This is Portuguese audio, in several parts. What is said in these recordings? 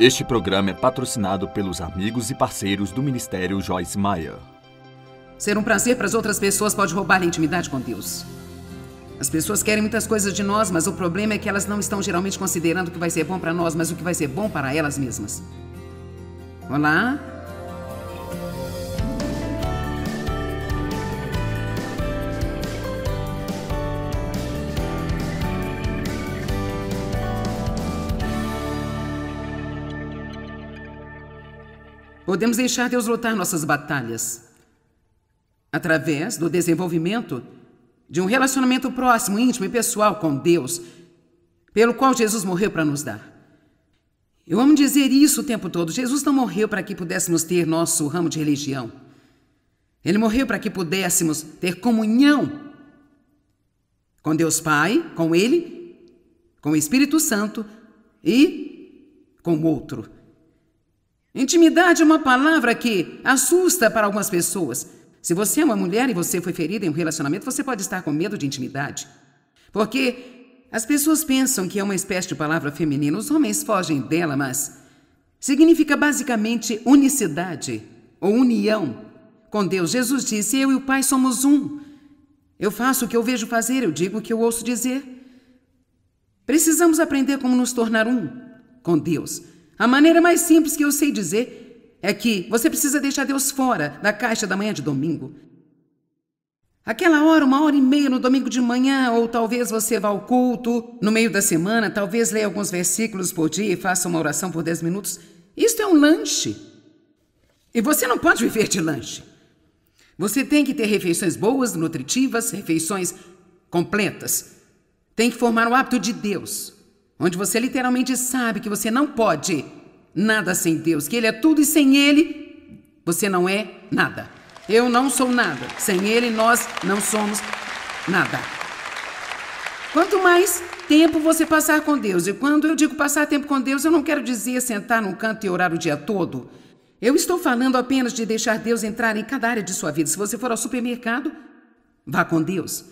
Este programa é patrocinado pelos amigos e parceiros do Ministério Joyce Meyer. Ser um prazer para as outras pessoas pode roubar a intimidade com Deus. As pessoas querem muitas coisas de nós, mas o problema é que elas não estão geralmente considerando o que vai ser bom para nós, mas o que vai ser bom para elas mesmas. Olá, Podemos deixar Deus lutar nossas batalhas através do desenvolvimento de um relacionamento próximo, íntimo e pessoal com Deus, pelo qual Jesus morreu para nos dar. Eu amo dizer isso o tempo todo. Jesus não morreu para que pudéssemos ter nosso ramo de religião. Ele morreu para que pudéssemos ter comunhão com Deus Pai, com Ele, com o Espírito Santo e com o outro. Intimidade é uma palavra que assusta para algumas pessoas. Se você é uma mulher e você foi ferida em um relacionamento, você pode estar com medo de intimidade. Porque as pessoas pensam que é uma espécie de palavra feminina, os homens fogem dela, mas significa basicamente unicidade ou união com Deus. Jesus disse: Eu e o Pai somos um. Eu faço o que eu vejo fazer, eu digo o que eu ouço dizer. Precisamos aprender como nos tornar um com Deus. A maneira mais simples que eu sei dizer é que você precisa deixar Deus fora da caixa da manhã de domingo. Aquela hora, uma hora e meia no domingo de manhã, ou talvez você vá ao culto no meio da semana, talvez leia alguns versículos por dia e faça uma oração por 10 minutos. Isto é um lanche. E você não pode viver de lanche. Você tem que ter refeições boas, nutritivas, refeições completas. Tem que formar o hábito de Deus onde você literalmente sabe que você não pode nada sem Deus, que Ele é tudo e sem Ele você não é nada. Eu não sou nada. Sem Ele nós não somos nada. Quanto mais tempo você passar com Deus, e quando eu digo passar tempo com Deus, eu não quero dizer sentar num canto e orar o dia todo. Eu estou falando apenas de deixar Deus entrar em cada área de sua vida. Se você for ao supermercado, vá com Deus.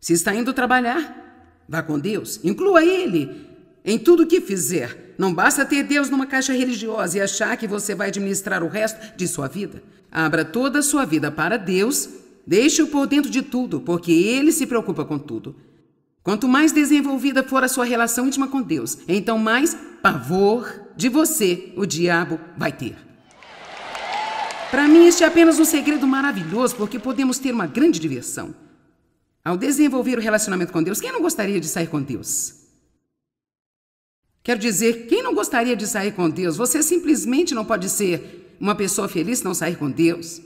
Se está indo trabalhar, Vá com Deus, inclua Ele em tudo o que fizer. Não basta ter Deus numa caixa religiosa e achar que você vai administrar o resto de sua vida. Abra toda a sua vida para Deus, deixe-o por dentro de tudo, porque Ele se preocupa com tudo. Quanto mais desenvolvida for a sua relação íntima com Deus, então mais pavor de você o diabo vai ter. Para mim, este é apenas um segredo maravilhoso, porque podemos ter uma grande diversão. Ao desenvolver o relacionamento com Deus, quem não gostaria de sair com Deus? Quero dizer, quem não gostaria de sair com Deus? Você simplesmente não pode ser uma pessoa feliz se não sair com Deus.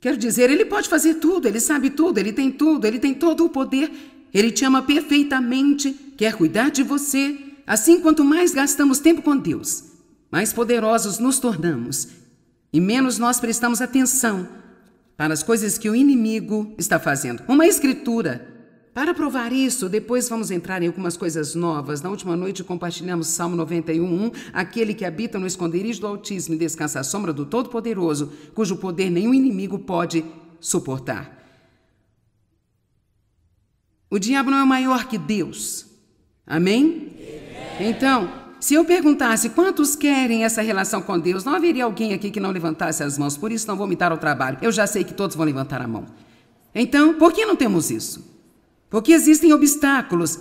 Quero dizer, Ele pode fazer tudo, Ele sabe tudo, Ele tem tudo, Ele tem todo o poder, Ele te ama perfeitamente, quer cuidar de você. Assim, quanto mais gastamos tempo com Deus, mais poderosos nos tornamos e menos nós prestamos atenção para as coisas que o inimigo está fazendo. Uma escritura. Para provar isso, depois vamos entrar em algumas coisas novas. Na última noite compartilhamos Salmo 91:1, aquele que habita no esconderijo do Altíssimo e descansa à sombra do Todo-Poderoso, cujo poder nenhum inimigo pode suportar. O diabo não é maior que Deus. Amém? Então, se eu perguntasse quantos querem essa relação com Deus, não haveria alguém aqui que não levantasse as mãos. Por isso, não vou me dar ao trabalho. Eu já sei que todos vão levantar a mão. Então, por que não temos isso? Porque existem obstáculos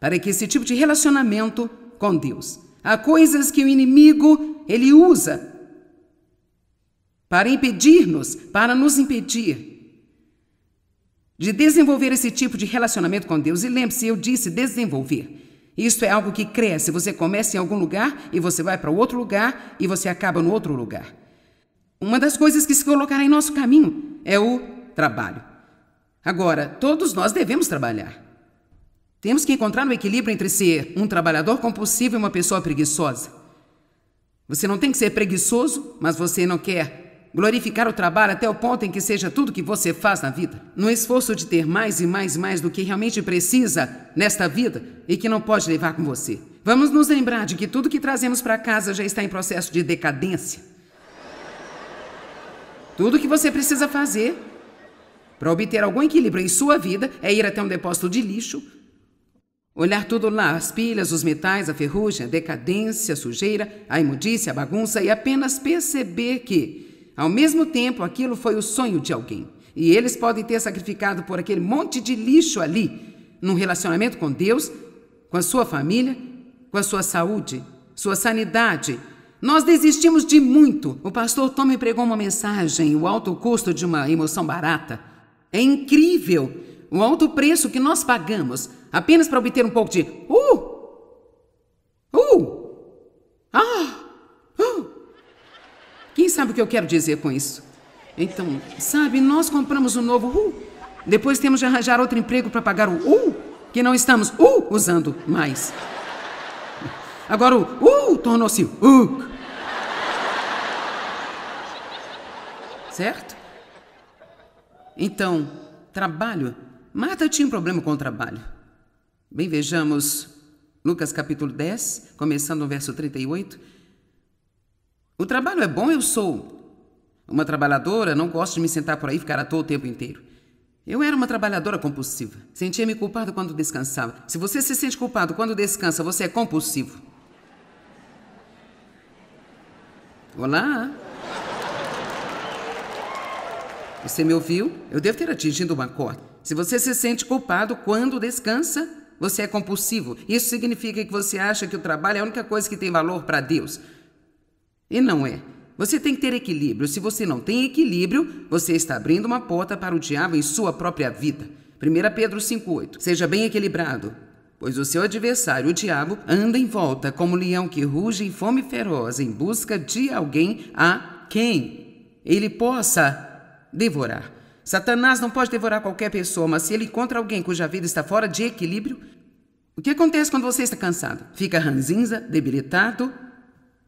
para que esse tipo de relacionamento com Deus. Há coisas que o inimigo ele usa para impedir-nos, para nos impedir de desenvolver esse tipo de relacionamento com Deus. E lembre-se, eu disse desenvolver. Isso é algo que cresce. Você começa em algum lugar e você vai para outro lugar e você acaba no outro lugar. Uma das coisas que se colocará em nosso caminho é o trabalho. Agora, todos nós devemos trabalhar. Temos que encontrar um equilíbrio entre ser um trabalhador compulsivo e uma pessoa preguiçosa. Você não tem que ser preguiçoso, mas você não quer Glorificar o trabalho até o ponto em que seja tudo que você faz na vida. No esforço de ter mais e mais e mais do que realmente precisa nesta vida e que não pode levar com você. Vamos nos lembrar de que tudo que trazemos para casa já está em processo de decadência. Tudo que você precisa fazer para obter algum equilíbrio em sua vida é ir até um depósito de lixo, olhar tudo lá, as pilhas, os metais, a ferrugem, a decadência, a sujeira, a imundícia, a bagunça e apenas perceber que ao mesmo tempo, aquilo foi o sonho de alguém. E eles podem ter sacrificado por aquele monte de lixo ali, num relacionamento com Deus, com a sua família, com a sua saúde, sua sanidade. Nós desistimos de muito. O pastor Tom pregou uma mensagem: o alto custo de uma emoção barata. É incrível o alto preço que nós pagamos apenas para obter um pouco de uh, sabe o que eu quero dizer com isso. Então, sabe, nós compramos um novo RU, depois temos de arranjar outro emprego para pagar o U, que não estamos U usando mais. Agora o U tornou-se U. Certo? Então, trabalho. Marta tinha um problema com o trabalho. Bem, vejamos Lucas capítulo 10, começando no verso 38. O trabalho é bom, eu sou. Uma trabalhadora não gosto de me sentar por aí e ficar à toa o tempo inteiro. Eu era uma trabalhadora compulsiva. Sentia-me culpado quando descansava. Se você se sente culpado quando descansa, você é compulsivo. Olá. Você me ouviu? Eu devo ter atingido uma corda. Se você se sente culpado quando descansa, você é compulsivo. Isso significa que você acha que o trabalho é a única coisa que tem valor para Deus. E não é. Você tem que ter equilíbrio. Se você não tem equilíbrio, você está abrindo uma porta para o diabo em sua própria vida. 1 Pedro 5,8 Seja bem equilibrado, pois o seu adversário, o diabo, anda em volta como leão que ruge em fome feroz em busca de alguém a quem ele possa devorar. Satanás não pode devorar qualquer pessoa, mas se ele encontra alguém cuja vida está fora de equilíbrio, o que acontece quando você está cansado? Fica ranzinza, debilitado,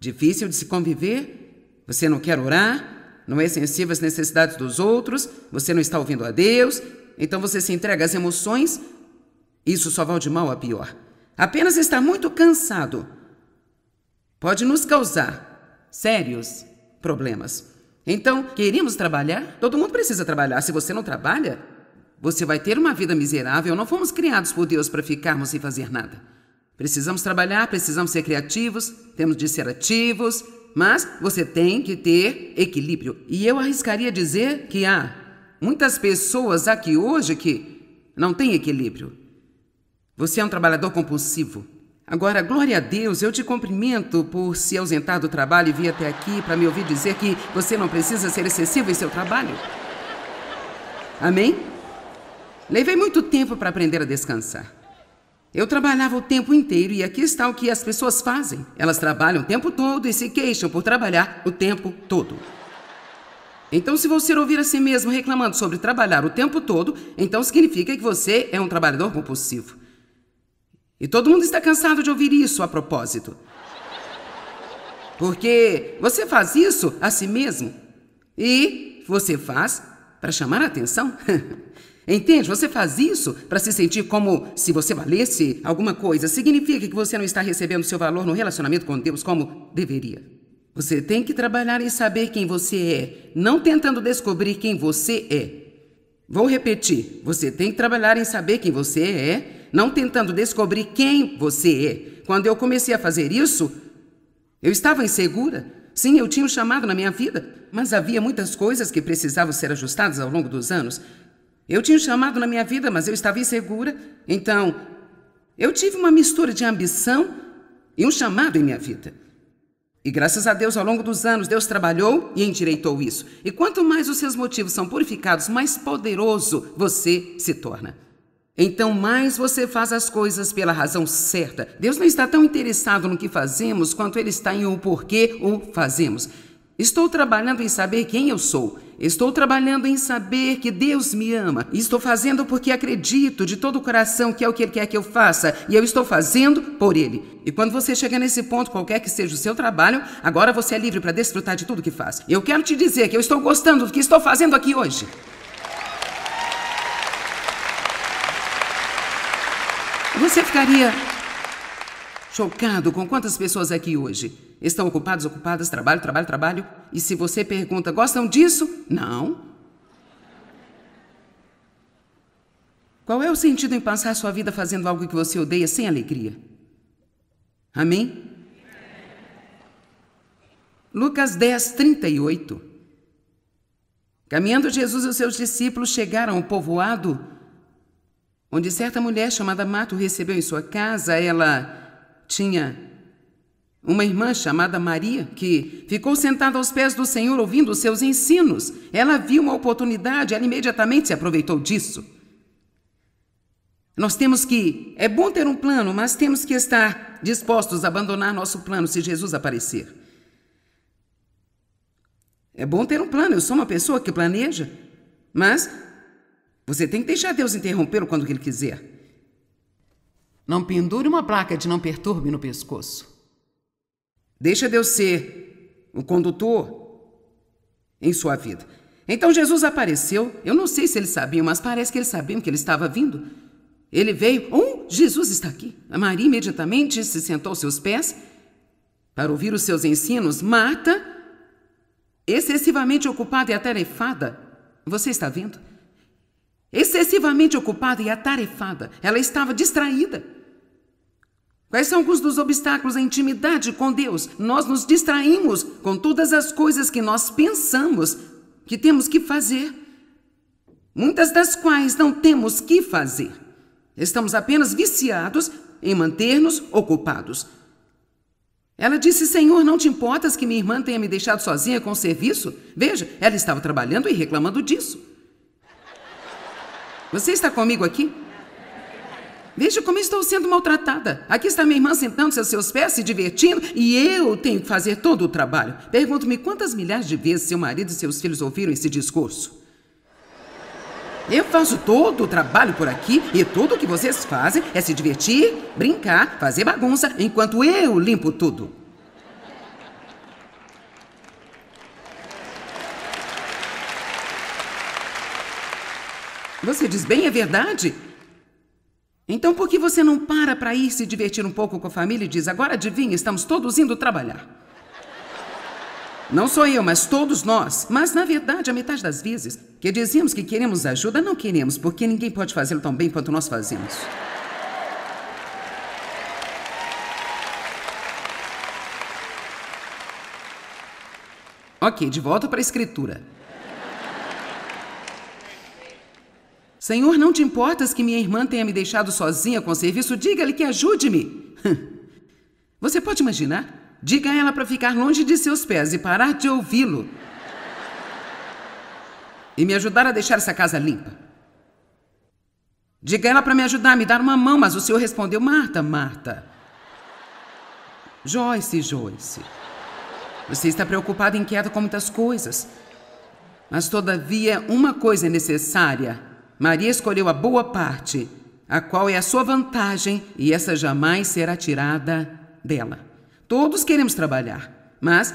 Difícil de se conviver? Você não quer orar? Não é sensível às necessidades dos outros? Você não está ouvindo a Deus? Então você se entrega às emoções? Isso só vale de mal a pior. Apenas está muito cansado. Pode nos causar sérios problemas. Então, queremos trabalhar? Todo mundo precisa trabalhar. Se você não trabalha, você vai ter uma vida miserável. Não fomos criados por Deus para ficarmos sem fazer nada. Precisamos trabalhar, precisamos ser criativos, temos de ser ativos, mas você tem que ter equilíbrio. E eu arriscaria dizer que há muitas pessoas aqui hoje que não têm equilíbrio. Você é um trabalhador compulsivo. Agora, glória a Deus, eu te cumprimento por se ausentar do trabalho e vir até aqui para me ouvir dizer que você não precisa ser excessivo em seu trabalho. Amém? Levei muito tempo para aprender a descansar. Eu trabalhava o tempo inteiro e aqui está o que as pessoas fazem. Elas trabalham o tempo todo e se queixam por trabalhar o tempo todo. Então, se você ouvir a si mesmo reclamando sobre trabalhar o tempo todo, então significa que você é um trabalhador compulsivo. E todo mundo está cansado de ouvir isso a propósito. Porque você faz isso a si mesmo. E você faz para chamar a atenção. Entende? Você faz isso para se sentir como se você valesse alguma coisa. Significa que você não está recebendo seu valor no relacionamento com Deus como deveria. Você tem que trabalhar em saber quem você é, não tentando descobrir quem você é. Vou repetir. Você tem que trabalhar em saber quem você é, não tentando descobrir quem você é. Quando eu comecei a fazer isso, eu estava insegura. Sim, eu tinha um chamado na minha vida, mas havia muitas coisas que precisavam ser ajustadas ao longo dos anos. Eu tinha um chamado na minha vida, mas eu estava insegura. Então, eu tive uma mistura de ambição e um chamado em minha vida. E graças a Deus, ao longo dos anos, Deus trabalhou e endireitou isso. E quanto mais os seus motivos são purificados, mais poderoso você se torna. Então, mais você faz as coisas pela razão certa. Deus não está tão interessado no que fazemos quanto ele está em o porquê o fazemos. Estou trabalhando em saber quem eu sou Estou trabalhando em saber que Deus me ama. Estou fazendo porque acredito de todo o coração que é o que Ele quer que eu faça. E eu estou fazendo por Ele. E quando você chega nesse ponto, qualquer que seja o seu trabalho, agora você é livre para desfrutar de tudo que faz. Eu quero te dizer que eu estou gostando do que estou fazendo aqui hoje. Você ficaria Chocado com quantas pessoas aqui hoje estão ocupadas, ocupadas, trabalho, trabalho, trabalho. E se você pergunta, gostam disso? Não. Qual é o sentido em passar sua vida fazendo algo que você odeia sem alegria? Amém? Lucas 10, 38. Caminhando Jesus e os seus discípulos chegaram ao povoado onde certa mulher chamada Mato recebeu em sua casa. Ela tinha uma irmã chamada Maria, que ficou sentada aos pés do Senhor ouvindo os seus ensinos. Ela viu uma oportunidade, ela imediatamente se aproveitou disso. Nós temos que. É bom ter um plano, mas temos que estar dispostos a abandonar nosso plano se Jesus aparecer. É bom ter um plano, eu sou uma pessoa que planeja, mas você tem que deixar Deus interrompê-lo quando Ele quiser. Não pendure uma placa de não perturbe no pescoço. Deixa Deus ser o condutor em sua vida. Então Jesus apareceu. Eu não sei se eles sabiam, mas parece que eles sabiam que ele estava vindo. Ele veio. Oh, Jesus está aqui. A Maria imediatamente se sentou aos seus pés para ouvir os seus ensinos. Marta, excessivamente ocupada e atarefada. Você está vendo? Excessivamente ocupada e atarefada. Ela estava distraída. Quais são alguns dos obstáculos à intimidade com Deus? Nós nos distraímos com todas as coisas que nós pensamos que temos que fazer, muitas das quais não temos que fazer. Estamos apenas viciados em manter-nos ocupados. Ela disse: Senhor, não te importas que minha irmã tenha me deixado sozinha com o serviço? Veja, ela estava trabalhando e reclamando disso. Você está comigo aqui? Veja como estou sendo maltratada. Aqui está minha irmã sentando-se aos seus pés, se divertindo, e eu tenho que fazer todo o trabalho. Pergunto-me quantas milhares de vezes seu marido e seus filhos ouviram esse discurso. Eu faço todo o trabalho por aqui e tudo o que vocês fazem é se divertir, brincar, fazer bagunça, enquanto eu limpo tudo. Você diz bem, é verdade? Então por que você não para para ir se divertir um pouco com a família e diz: agora adivinha, estamos todos indo trabalhar? Não sou eu, mas todos nós. Mas na verdade, a metade das vezes que dizemos que queremos ajuda, não queremos, porque ninguém pode fazê-lo tão bem quanto nós fazemos. Ok, de volta para a escritura. Senhor, não te importas que minha irmã tenha me deixado sozinha com o serviço? Diga-lhe que ajude-me. Você pode imaginar? Diga a ela para ficar longe de seus pés e parar de ouvi-lo. E me ajudar a deixar essa casa limpa. Diga a ela para me ajudar a me dar uma mão, mas o senhor respondeu: Marta, Marta. Joyce, Joyce. Você está preocupada e inquieta com muitas coisas. Mas, todavia, uma coisa é necessária Maria escolheu a boa parte, a qual é a sua vantagem, e essa jamais será tirada dela. Todos queremos trabalhar, mas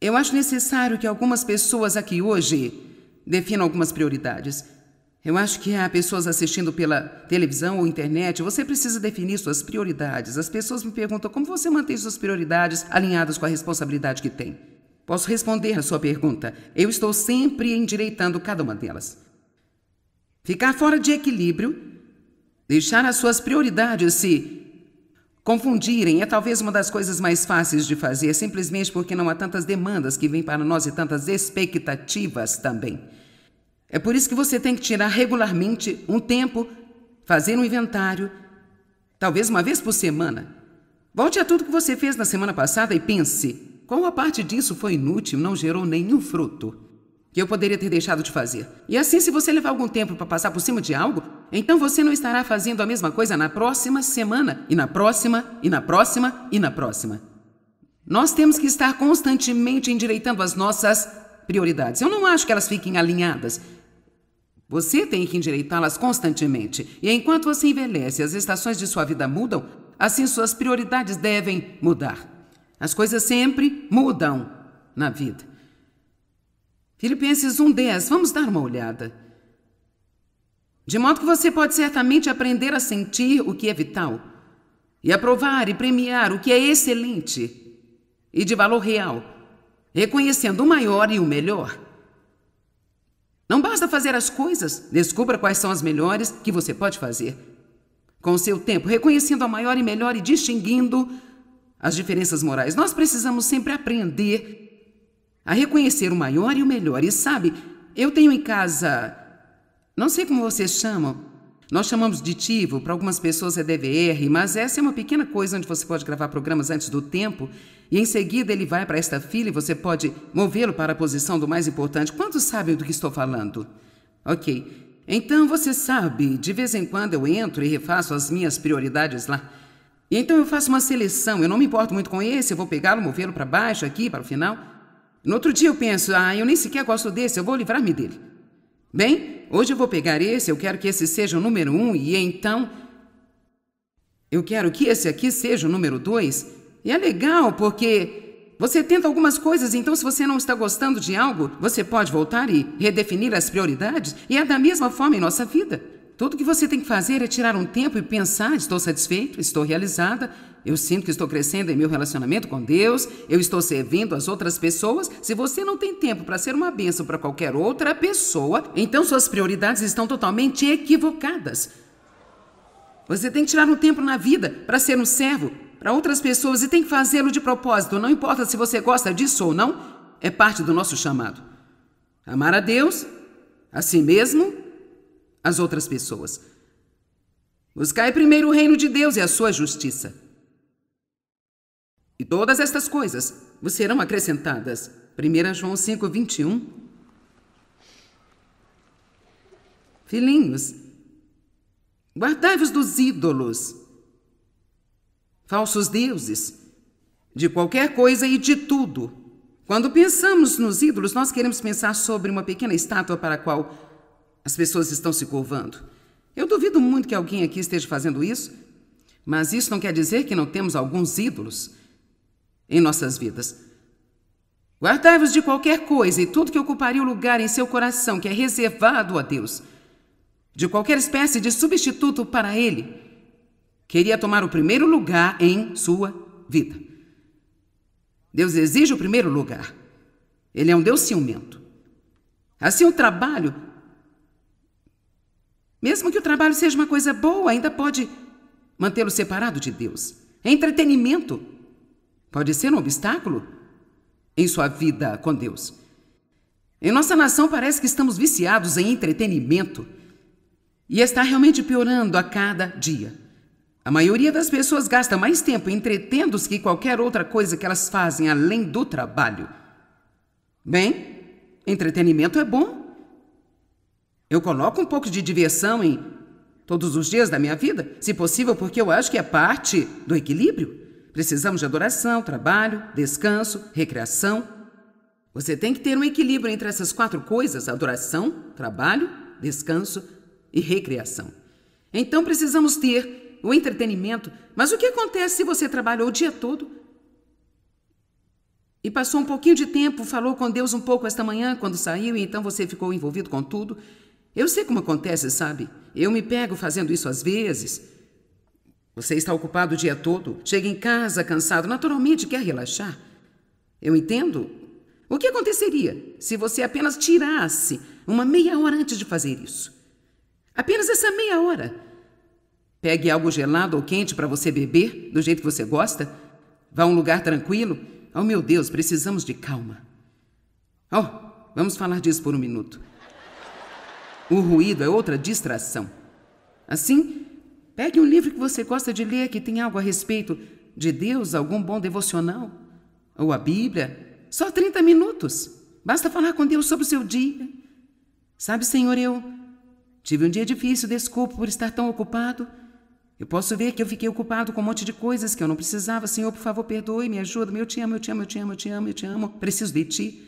eu acho necessário que algumas pessoas aqui hoje definam algumas prioridades. Eu acho que há pessoas assistindo pela televisão ou internet, você precisa definir suas prioridades. As pessoas me perguntam como você mantém suas prioridades alinhadas com a responsabilidade que tem. Posso responder a sua pergunta. Eu estou sempre endireitando cada uma delas ficar fora de equilíbrio, deixar as suas prioridades se confundirem é talvez uma das coisas mais fáceis de fazer, simplesmente porque não há tantas demandas que vêm para nós e tantas expectativas também. É por isso que você tem que tirar regularmente um tempo, fazer um inventário, talvez uma vez por semana. Volte a tudo que você fez na semana passada e pense: qual a parte disso foi inútil, não gerou nenhum fruto? que eu poderia ter deixado de fazer. E assim, se você levar algum tempo para passar por cima de algo, então você não estará fazendo a mesma coisa na próxima semana, e na próxima, e na próxima, e na próxima. Nós temos que estar constantemente endireitando as nossas prioridades. Eu não acho que elas fiquem alinhadas. Você tem que endireitá-las constantemente. E enquanto você envelhece e as estações de sua vida mudam, assim suas prioridades devem mudar. As coisas sempre mudam na vida. Filipenses 1,10. Vamos dar uma olhada. De modo que você pode certamente aprender a sentir o que é vital e aprovar e premiar o que é excelente e de valor real, reconhecendo o maior e o melhor. Não basta fazer as coisas, descubra quais são as melhores que você pode fazer. Com o seu tempo, reconhecendo a maior e melhor e distinguindo as diferenças morais. Nós precisamos sempre aprender a reconhecer o maior e o melhor. E sabe, eu tenho em casa. Não sei como vocês chamam. Nós chamamos de tivo, para algumas pessoas é DVR, mas essa é uma pequena coisa onde você pode gravar programas antes do tempo e em seguida ele vai para esta fila e você pode movê-lo para a posição do mais importante. Quantos sabem do que estou falando? Ok. Então você sabe, de vez em quando eu entro e refaço as minhas prioridades lá. então eu faço uma seleção, eu não me importo muito com esse, eu vou pegá-lo, movê-lo para baixo aqui, para o final. No outro dia eu penso, ah, eu nem sequer gosto desse, eu vou livrar-me dele. Bem, hoje eu vou pegar esse, eu quero que esse seja o número um, e então. Eu quero que esse aqui seja o número dois. E é legal porque você tenta algumas coisas, então se você não está gostando de algo, você pode voltar e redefinir as prioridades, e é da mesma forma em nossa vida. Tudo que você tem que fazer é tirar um tempo e pensar: estou satisfeito, estou realizada, eu sinto que estou crescendo em meu relacionamento com Deus, eu estou servindo as outras pessoas. Se você não tem tempo para ser uma bênção para qualquer outra pessoa, então suas prioridades estão totalmente equivocadas. Você tem que tirar um tempo na vida para ser um servo para outras pessoas e tem que fazê-lo de propósito, não importa se você gosta disso ou não, é parte do nosso chamado. Amar a Deus, a si mesmo, as outras pessoas. Buscai primeiro o reino de Deus e a sua justiça. E todas estas coisas vos serão acrescentadas. 1 João 5, 21. Filhinhos, guardai-vos dos ídolos, falsos deuses, de qualquer coisa e de tudo. Quando pensamos nos ídolos, nós queremos pensar sobre uma pequena estátua para a qual as pessoas estão se curvando. Eu duvido muito que alguém aqui esteja fazendo isso, mas isso não quer dizer que não temos alguns ídolos em nossas vidas. Guardai-vos de qualquer coisa e tudo que ocuparia o lugar em seu coração, que é reservado a Deus, de qualquer espécie de substituto para Ele. Queria tomar o primeiro lugar em sua vida. Deus exige o primeiro lugar. Ele é um Deus ciumento. Assim, o trabalho, mesmo que o trabalho seja uma coisa boa, ainda pode mantê-lo separado de Deus. É entretenimento pode ser um obstáculo em sua vida com Deus. Em nossa nação parece que estamos viciados em entretenimento e está realmente piorando a cada dia. A maioria das pessoas gasta mais tempo entretendo-se que qualquer outra coisa que elas fazem além do trabalho. Bem, entretenimento é bom. Eu coloco um pouco de diversão em todos os dias da minha vida, se possível, porque eu acho que é parte do equilíbrio. Precisamos de adoração, trabalho, descanso, recreação. Você tem que ter um equilíbrio entre essas quatro coisas: adoração, trabalho, descanso e recreação. Então precisamos ter o entretenimento. Mas o que acontece se você trabalhou o dia todo e passou um pouquinho de tempo, falou com Deus um pouco esta manhã quando saiu e então você ficou envolvido com tudo? Eu sei como acontece, sabe? Eu me pego fazendo isso às vezes. Você está ocupado o dia todo, chega em casa cansado, naturalmente quer relaxar. Eu entendo. O que aconteceria se você apenas tirasse uma meia hora antes de fazer isso? Apenas essa meia hora. Pegue algo gelado ou quente para você beber, do jeito que você gosta. Vá a um lugar tranquilo. Oh, meu Deus, precisamos de calma. Oh, vamos falar disso por um minuto. O ruído é outra distração. Assim, Pegue um livro que você gosta de ler que tem algo a respeito de Deus, algum bom devocional, ou a Bíblia. Só 30 minutos. Basta falar com Deus sobre o seu dia. Sabe, Senhor, eu tive um dia difícil, Desculpe por estar tão ocupado. Eu posso ver que eu fiquei ocupado com um monte de coisas que eu não precisava. Senhor, por favor, perdoe, me ajuda. Eu te amo, eu te amo, eu te amo, eu te amo, eu te amo. Preciso de ti.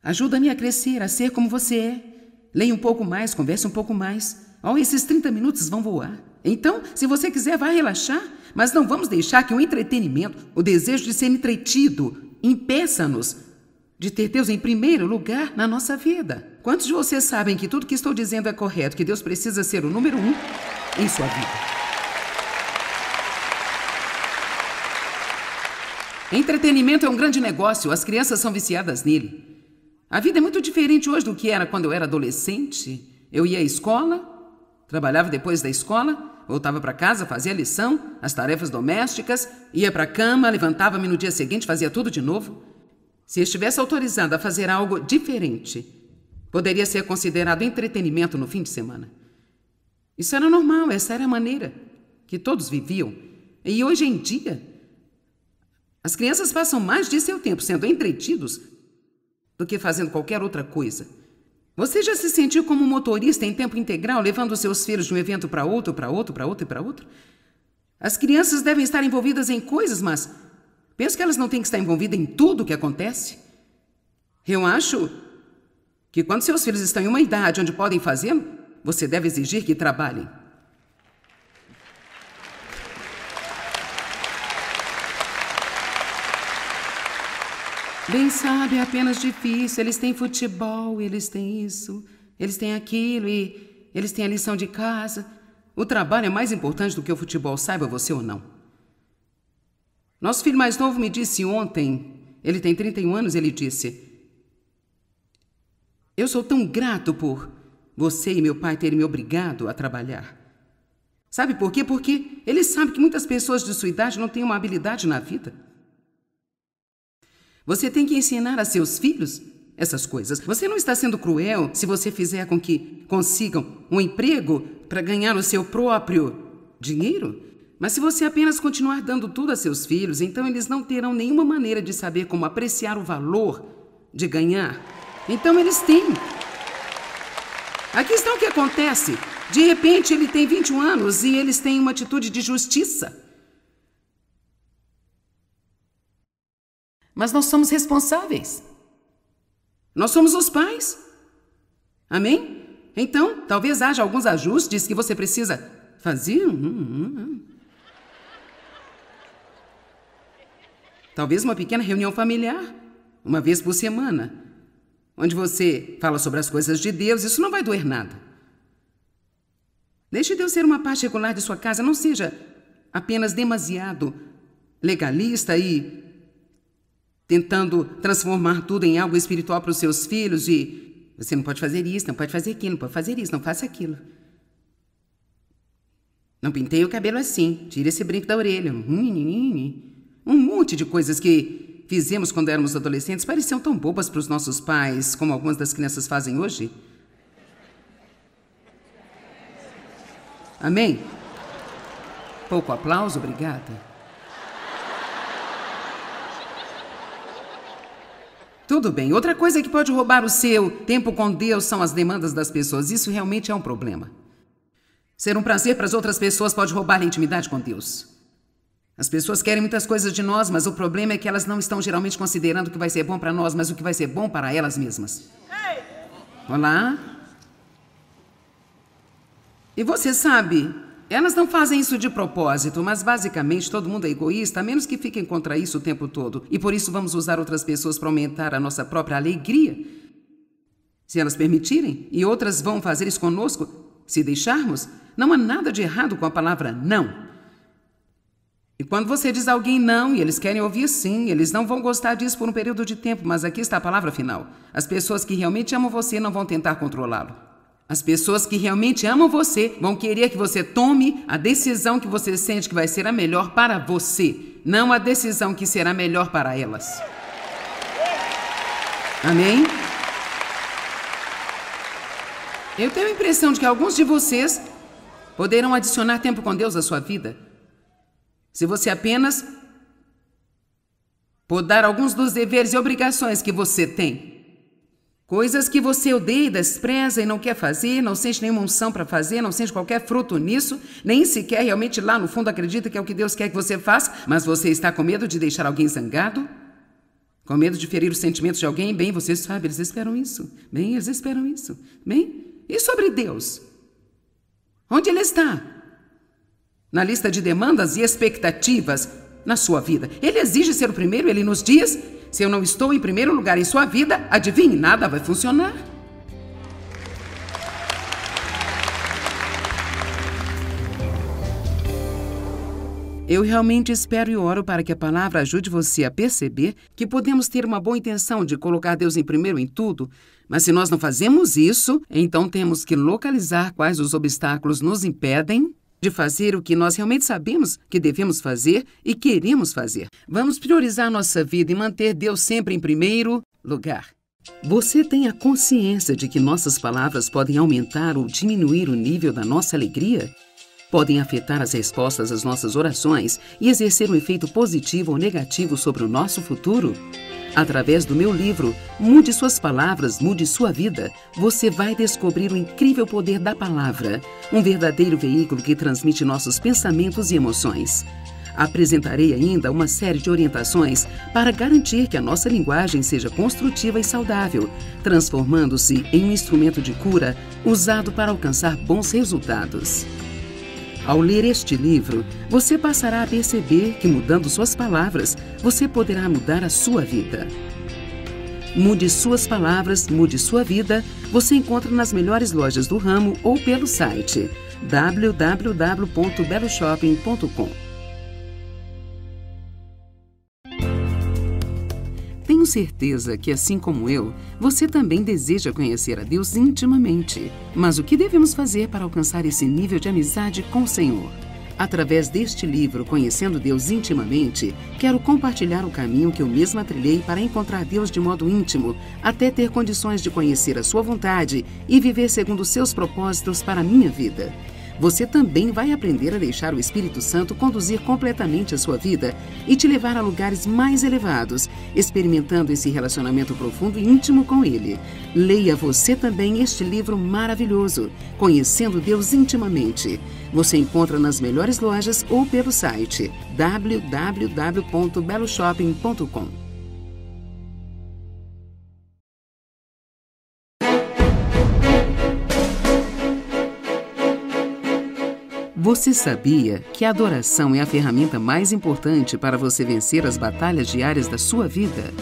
Ajuda-me a crescer, a ser como você é. Leia um pouco mais, converse um pouco mais. Ó, esses 30 minutos vão voar. Então, se você quiser, vá relaxar, mas não vamos deixar que o entretenimento, o desejo de ser entretido, impeça-nos de ter Deus em primeiro lugar na nossa vida. Quantos de vocês sabem que tudo que estou dizendo é correto, que Deus precisa ser o número um em sua vida? Entretenimento é um grande negócio, as crianças são viciadas nele. A vida é muito diferente hoje do que era quando eu era adolescente. Eu ia à escola, trabalhava depois da escola, voltava para casa, fazia a lição, as tarefas domésticas, ia para a cama, levantava-me no dia seguinte, fazia tudo de novo. Se estivesse autorizada a fazer algo diferente, poderia ser considerado entretenimento no fim de semana. Isso era normal, essa era a maneira que todos viviam. E hoje em dia, as crianças passam mais de seu tempo sendo entretidos do que fazendo qualquer outra coisa. Você já se sentiu como motorista em tempo integral, levando seus filhos de um evento para outro, para outro, para outro e para outro? As crianças devem estar envolvidas em coisas, mas penso que elas não têm que estar envolvidas em tudo o que acontece. Eu acho que quando seus filhos estão em uma idade onde podem fazer, você deve exigir que trabalhem. Bem sabe, é apenas difícil. Eles têm futebol, eles têm isso, eles têm aquilo e eles têm a lição de casa. O trabalho é mais importante do que o futebol, saiba você ou não. Nosso filho mais novo me disse ontem, ele tem 31 anos, ele disse: Eu sou tão grato por você e meu pai terem me obrigado a trabalhar. Sabe por quê? Porque ele sabe que muitas pessoas de sua idade não têm uma habilidade na vida. Você tem que ensinar a seus filhos essas coisas. Você não está sendo cruel se você fizer com que consigam um emprego para ganhar o seu próprio dinheiro? Mas se você apenas continuar dando tudo a seus filhos, então eles não terão nenhuma maneira de saber como apreciar o valor de ganhar. Então eles têm. A questão que acontece, de repente ele tem 21 anos e eles têm uma atitude de justiça. Mas nós somos responsáveis. Nós somos os pais. Amém? Então, talvez haja alguns ajustes que você precisa fazer. Hum, hum, hum, talvez uma pequena reunião familiar, uma vez por semana, onde você fala sobre as coisas de Deus, isso não vai doer nada. Deixe Deus ser uma parte regular de sua casa, não seja apenas demasiado legalista e tentando transformar tudo em algo espiritual para os seus filhos de você não pode fazer isso, não pode fazer aquilo, não pode fazer isso, não faça aquilo. Não pintei o cabelo assim, tire esse brinco da orelha. Hum, um monte de coisas que fizemos quando éramos adolescentes pareciam tão bobas para os nossos pais, como algumas das crianças fazem hoje. Amém? Pouco aplauso, obrigada. Tudo bem. Outra coisa é que pode roubar o seu tempo com Deus são as demandas das pessoas. Isso realmente é um problema. Ser um prazer para as outras pessoas pode roubar a intimidade com Deus. As pessoas querem muitas coisas de nós, mas o problema é que elas não estão geralmente considerando o que vai ser bom para nós, mas o que vai ser bom para elas mesmas. Olá? E você sabe elas não fazem isso de propósito, mas basicamente todo mundo é egoísta, a menos que fiquem contra isso o tempo todo. E por isso vamos usar outras pessoas para aumentar a nossa própria alegria. Se elas permitirem, e outras vão fazer isso conosco, se deixarmos, não há nada de errado com a palavra não. E quando você diz a alguém não e eles querem ouvir sim, eles não vão gostar disso por um período de tempo, mas aqui está a palavra final. As pessoas que realmente amam você não vão tentar controlá-lo. As pessoas que realmente amam você vão querer que você tome a decisão que você sente que vai ser a melhor para você, não a decisão que será melhor para elas. Amém? Eu tenho a impressão de que alguns de vocês poderão adicionar tempo com Deus à sua vida. Se você apenas podar alguns dos deveres e obrigações que você tem. Coisas que você odeia e despreza e não quer fazer, não sente nenhuma unção para fazer, não sente qualquer fruto nisso, nem sequer realmente lá no fundo acredita que é o que Deus quer que você faça, mas você está com medo de deixar alguém zangado? Com medo de ferir os sentimentos de alguém? Bem, você sabe, eles esperam isso. Bem, eles esperam isso. Bem, e sobre Deus? Onde ele está? Na lista de demandas e expectativas na sua vida. Ele exige ser o primeiro, ele nos diz se eu não estou em primeiro lugar em sua vida, adivinhe, nada vai funcionar. Eu realmente espero e oro para que a palavra ajude você a perceber que podemos ter uma boa intenção de colocar Deus em primeiro em tudo, mas se nós não fazemos isso, então temos que localizar quais os obstáculos nos impedem de fazer o que nós realmente sabemos que devemos fazer e queremos fazer. Vamos priorizar nossa vida e manter Deus sempre em primeiro lugar. Você tem a consciência de que nossas palavras podem aumentar ou diminuir o nível da nossa alegria? Podem afetar as respostas às nossas orações e exercer um efeito positivo ou negativo sobre o nosso futuro? Através do meu livro, Mude Suas Palavras, Mude Sua Vida, você vai descobrir o incrível poder da palavra, um verdadeiro veículo que transmite nossos pensamentos e emoções. Apresentarei ainda uma série de orientações para garantir que a nossa linguagem seja construtiva e saudável, transformando-se em um instrumento de cura usado para alcançar bons resultados. Ao ler este livro, você passará a perceber que mudando suas palavras, você poderá mudar a sua vida. Mude suas palavras, mude sua vida. Você encontra nas melhores lojas do ramo ou pelo site www.beloshopping.com. certeza que, assim como eu, você também deseja conhecer a Deus intimamente. Mas o que devemos fazer para alcançar esse nível de amizade com o Senhor? Através deste livro, Conhecendo Deus Intimamente, quero compartilhar o caminho que eu mesma trilhei para encontrar Deus de modo íntimo, até ter condições de conhecer a Sua vontade e viver segundo seus propósitos para a minha vida você também vai aprender a deixar o Espírito Santo conduzir completamente a sua vida e te levar a lugares mais elevados, experimentando esse relacionamento profundo e íntimo com Ele. Leia você também este livro maravilhoso, Conhecendo Deus Intimamente. Você encontra nas melhores lojas ou pelo site www.beloshopping.com. Você sabia que a adoração é a ferramenta mais importante para você vencer as batalhas diárias da sua vida?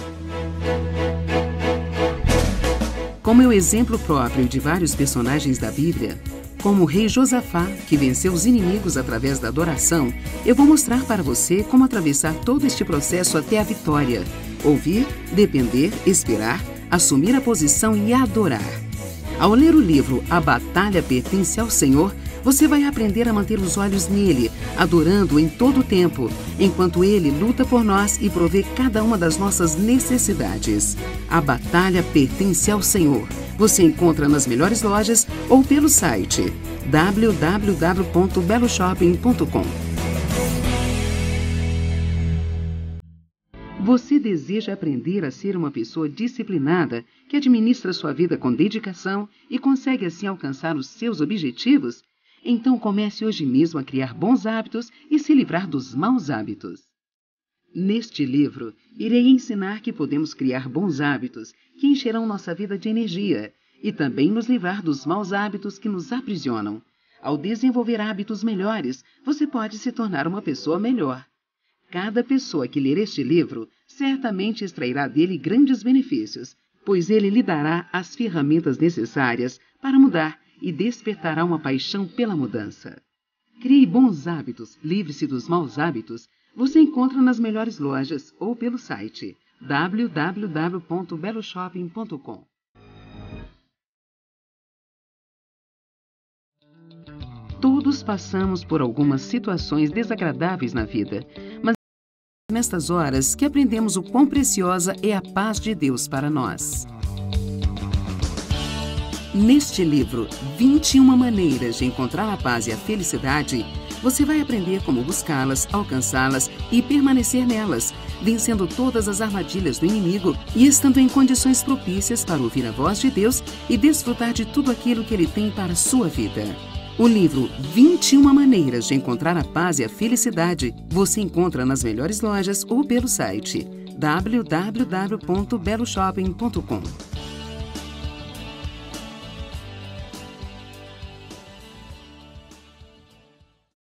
Como é o exemplo próprio de vários personagens da Bíblia, como o rei Josafá, que venceu os inimigos através da adoração, eu vou mostrar para você como atravessar todo este processo até a vitória. Ouvir, depender, esperar, assumir a posição e adorar. Ao ler o livro A Batalha Pertence ao Senhor, você vai aprender a manter os olhos nele, adorando-o em todo o tempo, enquanto ele luta por nós e provê cada uma das nossas necessidades. A batalha pertence ao Senhor. Você encontra nas melhores lojas ou pelo site www.beloshopping.com. Você deseja aprender a ser uma pessoa disciplinada que administra sua vida com dedicação e consegue assim alcançar os seus objetivos? Então comece hoje mesmo a criar bons hábitos e se livrar dos maus hábitos. Neste livro, irei ensinar que podemos criar bons hábitos que encherão nossa vida de energia e também nos livrar dos maus hábitos que nos aprisionam. Ao desenvolver hábitos melhores, você pode se tornar uma pessoa melhor. Cada pessoa que ler este livro certamente extrairá dele grandes benefícios, pois ele lhe dará as ferramentas necessárias para mudar e despertará uma paixão pela mudança. Crie bons hábitos, livre-se dos maus hábitos. Você encontra nas melhores lojas ou pelo site www.beloshopping.com. Todos passamos por algumas situações desagradáveis na vida, mas nestas horas que aprendemos o quão preciosa é a paz de Deus para nós. Neste livro, 21 maneiras de encontrar a paz e a felicidade, você vai aprender como buscá-las, alcançá-las e permanecer nelas, vencendo todas as armadilhas do inimigo e estando em condições propícias para ouvir a voz de Deus e desfrutar de tudo aquilo que ele tem para a sua vida. O livro 21 Maneiras de Encontrar a Paz e a Felicidade você encontra nas melhores lojas ou pelo site www.beloshopping.com.